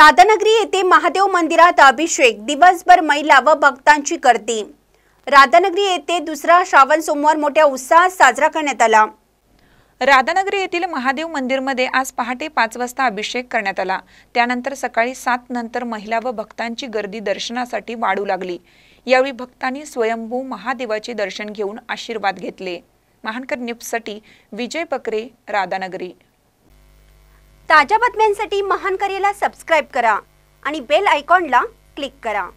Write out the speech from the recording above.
राधानगरी येथे महादेव मंदिरात अभिषेक दिवसभर महिला व भक्तांची गर्दी राधानगरी येथे दुसरा श्रावण सोमवार मोठ्या उत्साहात साजरा करण्यात आला राधानगरी येथील महादेव मंदिरमध्ये आज पहाटे पाच वाजता अभिषेक करण्यात आला त्यानंतर सकाळी सात नंतर महिला व भक्तांची गर्दी दर्शनासाठी वाढू लागली यावेळी भक्तांनी स्वयंभू महादेवाचे दर्शन घेऊन आशीर्वाद घेतले महानकर न्यूजसाठी विजय बकरे राधानगरी ताज्या बातम्यांसाठी महान करेला सबस्क्राईब करा आणि बेल आयकॉनला क्लिक करा